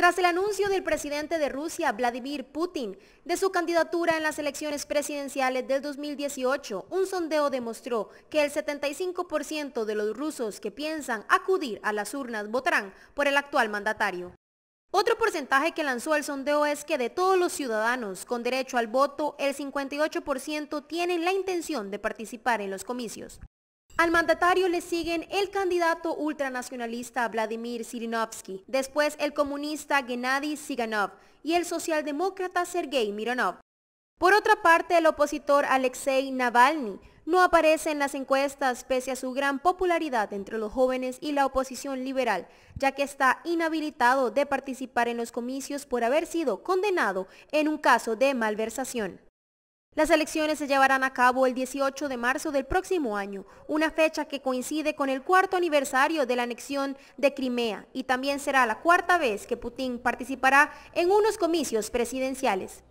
Tras el anuncio del presidente de Rusia, Vladimir Putin, de su candidatura en las elecciones presidenciales del 2018, un sondeo demostró que el 75% de los rusos que piensan acudir a las urnas votarán por el actual mandatario. Otro porcentaje que lanzó el sondeo es que de todos los ciudadanos con derecho al voto, el 58% tienen la intención de participar en los comicios. Al mandatario le siguen el candidato ultranacionalista Vladimir Sirinovsky, después el comunista Gennady Siganov y el socialdemócrata Sergei Mironov. Por otra parte, el opositor Alexei Navalny no aparece en las encuestas pese a su gran popularidad entre los jóvenes y la oposición liberal, ya que está inhabilitado de participar en los comicios por haber sido condenado en un caso de malversación. Las elecciones se llevarán a cabo el 18 de marzo del próximo año, una fecha que coincide con el cuarto aniversario de la anexión de Crimea y también será la cuarta vez que Putin participará en unos comicios presidenciales.